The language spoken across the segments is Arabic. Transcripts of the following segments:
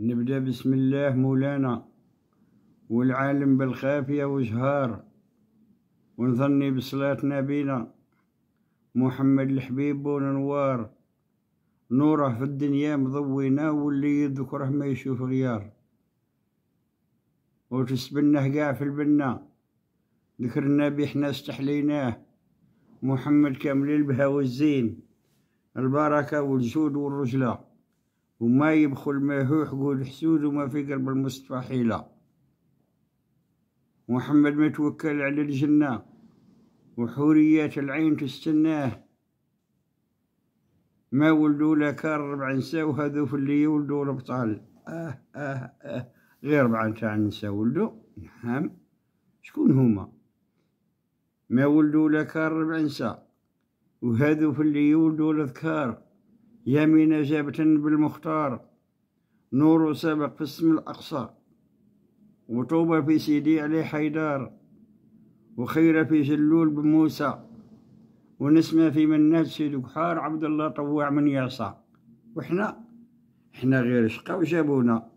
نبدأ بسم الله مولانا والعالم بالخافية وجهار ونظني بصلاة نبينا محمد الحبيب وننوار نوره في الدنيا مضوينا واللي يذكره ما يشوف غيار وتسبنه قاع في البنا ذكر النبي احنا استحليناه محمد كامل البهاء والزين البركة والجود والرجلة وما يبخل هو حقول حسود وما في قلب المصطفى حيلة محمد متوكل على الجنة وحوريات العين تستناه ما ولدوا لا كار ربع نساء هذو في اللي يولدوا الابطال آه, آه آه غير ربع تاع النساء ولدوا نعم شكون هما ما ولدوا لا كار ربع نساء وهذو في اللي يولدوا الاذكار يمين إجابة بالمختار نور سابق في السم الأقصى وطوبة في سيدي علي حيدار وخيرة في جلول بموسى ونسمة في منات سيد بحار عبد الله طوع من يعصى وحنا حنا غير شقا وجابونا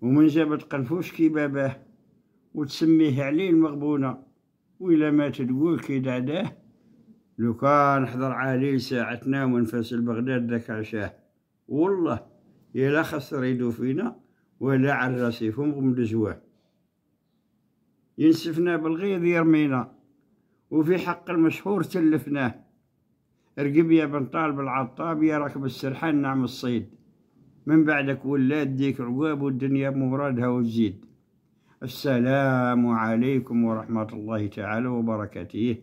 ومن جابت قنفوش كي باباه وتسميه عليه المغبونة وإلا ما تقول كي دعداه لو كان حضر عليه ساعتنا ونفسل بغداد ذاك عشاه والله يلا خسر يدو فينا ولا على راسيفهم غمد زواه ينسفنا بالغيظ يرمينا وفي حق المشهور تلفناه رقب يا بن طالب العطاب يا راكب السرحان نعم الصيد من بعدك ولاد ديك عقاب والدنيا بمرادها وتزيد السلام عليكم ورحمة الله تعالى وبركاته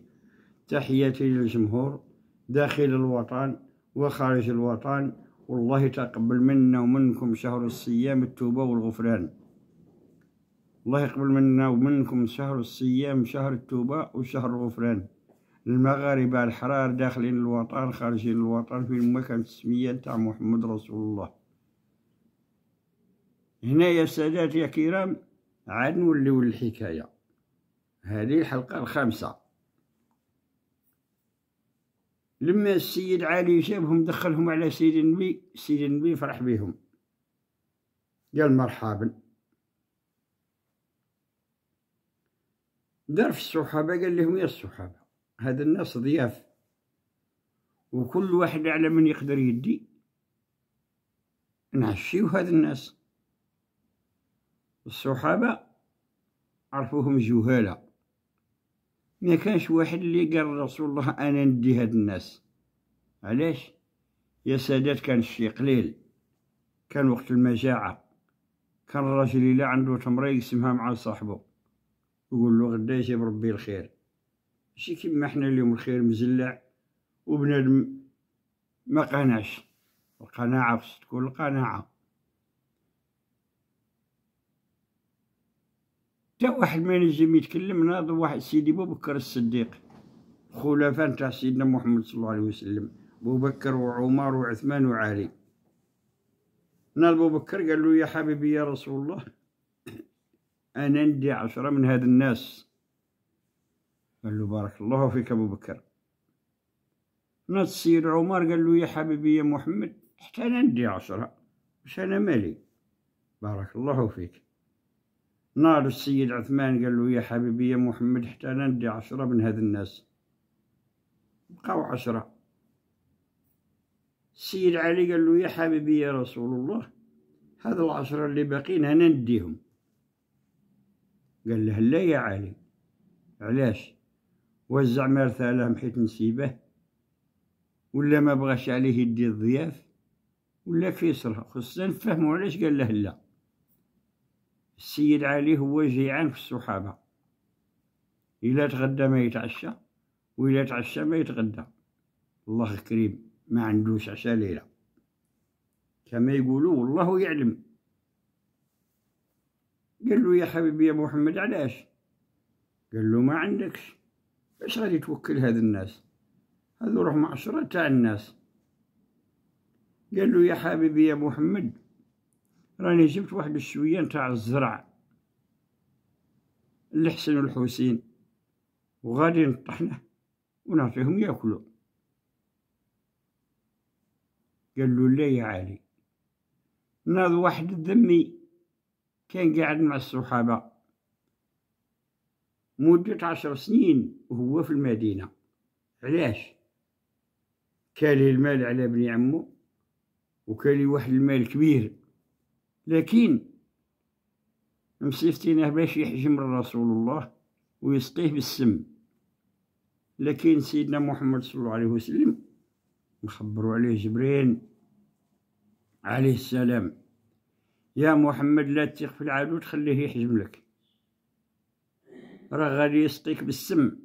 تحياتي للجمهور داخل الوطن وخارج الوطن والله يتقبل منا ومنكم شهر الصيام التوبة والغفران الله يقبل منا ومنكم شهر الصيام شهر التوبة وشهر الغفران المغاربة الحرار داخلين الوطن خارجين الوطن في المكان السمية تاع محمد رسول الله هنا يا سادات يا كرام عاد نوليو الحكاية هذه الحلقة الخامسة لما السيد علي جابهم دخلهم على سيد النبي سيد النبي فرح بهم قال مرحبا دار في الصحابة قال لهم يا الصحابة هذا الناس ضياف وكل واحد على من يقدر يدي نعشيو هذا الناس الصحابة عرفوهم جهالة ما كانش واحد اللي قال رسول الله انا ندي هاد الناس علاش يا سادات كان الشي قليل كان وقت المجاعه كان الراجل الا عنده تمره يقسمها مع صاحبه يقول له غدا يجيب ربي الخير ماشي كيما حنا اليوم الخير مزلع وبنادم ما قناش القناعه خص تكون القناعه تا واحد ما ينجم يتكلم ناض واحد سيدي بكر الصديق خلفاء تاع سيدنا محمد صلى الله عليه وسلم أبو بكر وعمر وعثمان وعلي ناض أبو بكر قال له يا حبيبي يا رسول الله أنا عندي عشرة من هاد الناس قال له بارك الله فيك أبو بكر ناض السيد عمر قال له يا حبيبي يا محمد حتى أنا عندي عشرة مش أنا مالي بارك الله فيك نار السيد عثمان قال له يا حبيبي يا محمد حتى انا ندي عشرة من هذ الناس بقاو عشرة السيد علي قال له يا حبيبي يا رسول الله هذ العشرة اللي باقيين انا نديهم قال له لا يا علي علاش وزع زعما رثالهم حيت نسيبه ولا ما بغاش عليه يدي الضياف ولا فيصرها خصنا نفهمو علاش قال له لا السيد علي هو جيعان في الصحابة إلا تغدى ما يتعشى وإلا تعشى ما يتغدى الله كريم ما عندوش عشاء ليلة كما يقولوا والله يعلم قال له يا حبيبي يا محمد علاش قال له ما عندكش اش غادي توكل هاد الناس هذو راهم عشرة تاع الناس قال له يا حبيبي يا محمد راني جبت واحد الشويه نتاع الزرع الحسن والحسين وغادي نطحنه ونعطيهم ياكلوا قال له لا يا علي ناض واحد الذمي كان قاعد مع الصحابه مدة عشر سنين وهو في المدينة علاش كالي المال على ابن عمو وكالي واحد المال كبير لكن مسيفتيناه باش يحجم رسول الله ويسقيه بالسم لكن سيدنا محمد صلى الله عليه وسلم نخبروا عليه جبريل عليه السلام يا محمد لا تثق في العدو تخليه يحجم لك راه غادي يسقيك بالسم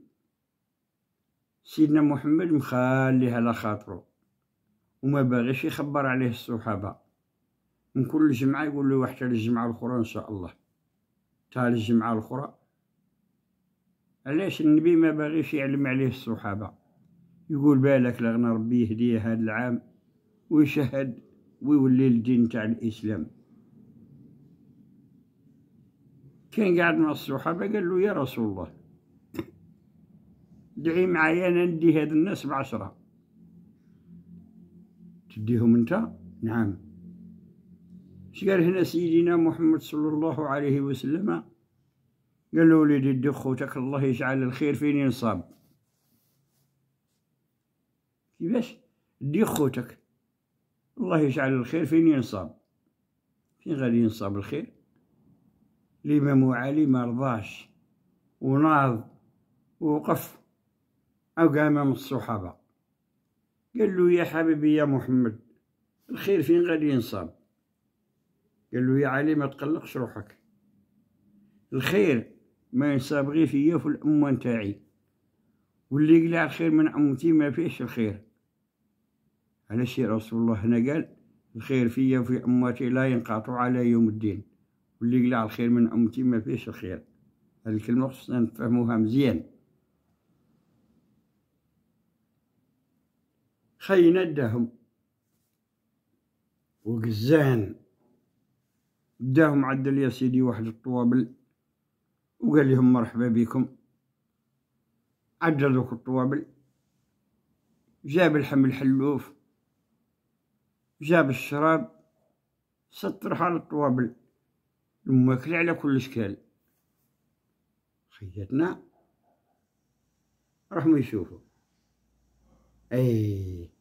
سيدنا محمد مخليه على خاطرو وما باغيش يخبر عليه الصحابه من كل جمعة يقول لي حتى الجمعة الأخرى إن شاء الله تالي الجمعة الأخرى علاش النبي ما باغيش يعلم عليه الصحابة يقول بالك لغنا ربي يهديه هذا العام ويشهد ويولي الدين تاع الإسلام كان قاعد مع الصحابة قال له يا رسول الله دعي معايا أنا ندي هاد الناس بعشرة تديهم أنت نعم قال هنا سيدنا محمد صلى الله عليه وسلم قال له وليدي دي خوتك الله يجعل الخير فين ينصاب كيفاش دي خوتك الله يجعل الخير فين ينصاب فين غادي ينصاب الخير الإمام علي ما رضاش وناض ووقف أو أمام الصحابة قال له يا حبيبي يا محمد الخير فين غادي ينصاب قال له يا علي ما تقلقش روحك الخير ما ينصاب غير فيا في الأمة نتاعي واللي قلع الخير من أمتي ما فيهش الخير علاش رسول الله هنا قال الخير فيا وفي أمتي لا ينقطع على يوم الدين واللي قلع الخير من أمتي ما فيهش الخير هذه الكلمة خصنا نفهموها مزيان خي ندهم وقزان داهم عدل يا سيدي واحد الطوابل وقال لهم مرحبا بكم عدل ذوك الطوابل جاب الحم الحلوف جاب الشراب سطر على الطوابل الماكلة على كل اشكال خيتنا راحوا يشوفوا اي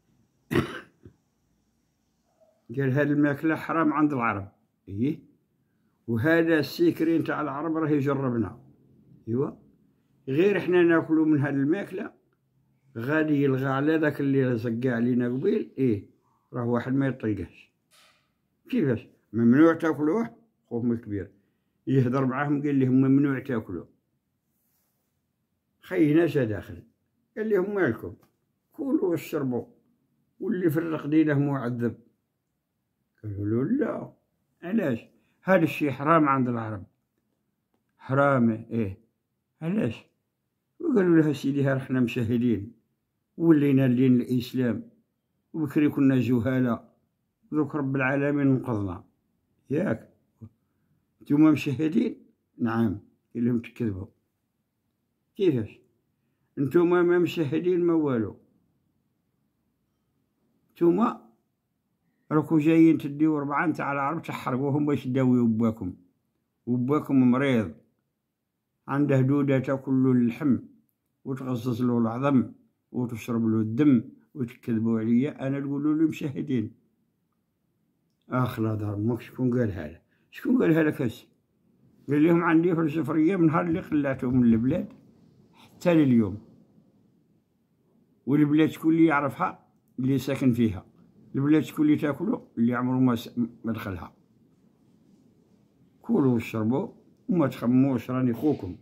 قال هاد الماكلة حرام عند العرب إيه وهذا السكري نتاع العرب راه يجربنا إيوا غير حنا ناكلو من هاد الماكلة غادي يلغى على داك اللي زقى علينا قبيل إيه راه واحد ما يطيقهش كيفاش ممنوع تاكلوه خوفهم كبير يهضر معاهم قال لهم ممنوع تاكلوه خيناش داخل قال لهم مالكم كلوا واشربوا واللي فرق دينه معذب قالوا له لا علاش هذا الشيء حرام عند العرب حرام ايه علاش وقالوا لها سيدي ها رحنا مشاهدين ولينا لين الاسلام وبكري كنا جهاله دوك رب العالمين نقضنا ياك نتوما مشاهدين نعم اللي تكذبوا كيفاش نتوما ما مشاهدين ما والو نتوما راكو جايين تديو ربعة نتاع العرب تحرقوهم باش تداويو باكم وباكم مريض عنده دودة تاكل اللحم وتغصص له العظم وتشرب له الدم وتكذبوا عليا انا نقولوا له مشاهدين اخ لا دار امك شكون قالها لك؟ شكون قالها لك هسه قال لهم عندي في السفريه من نهار اللي قلعته من البلاد حتى لليوم والبلاد شكون اللي يعرفها اللي ساكن فيها البلاد شكون اللي تاكلو اللي عمرو ما ما دخلها كولو وشربوا وما تخموش راني خوكم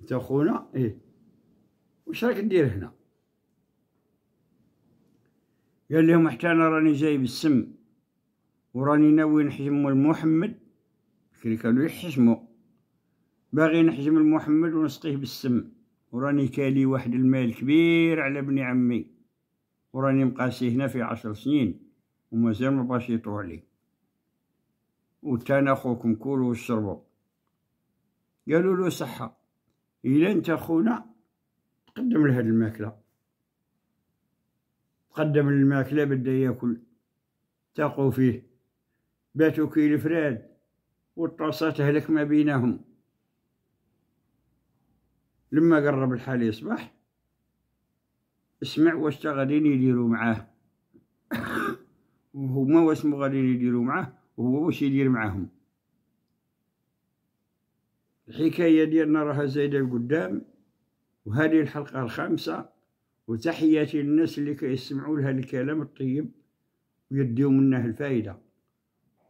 انت خونا ايه واش راك دير هنا قال لهم حتى انا راني جاي بالسم وراني ناوي نحجم المحمد كي كانوا يحجمو باغي نحجم المحمد ونسقيه بالسم وراني كالي واحد المال كبير على بني عمي وراني مقاسي هنا في عشر سنين ومازال مبقاش يطوع علي وتانا خوكم كولو وشربوا قالوا له صحة إلا أنت خونا تقدم لهاد الماكلة تقدم الماكلة بدا ياكل تاقوا فيه باتوا كي الفراد والطاسات تهلك ما بينهم لما قرب الحالي يصبح اسمع واش غاديين يديروا معاه وهما واش غاديين يديروا معاه وهو واش يدير معاهم الحكاية ديالنا راها زايدة لقدام وهذه الحلقة الخامسة وتحياتي للناس اللي كيسمعوا لها الكلام الطيب ويديو منه الفائدة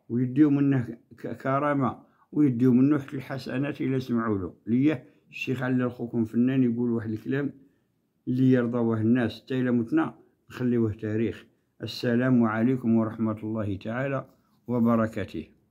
ويديو منه كرامة ويديو منه الحسنات إلا سمعوا له ليه الشيخ علي خوكم فنان يقول واحد الكلام اللي يرضوه الناس حتى إلا متنا نخليوه تاريخ السلام عليكم ورحمة الله تعالى وبركاته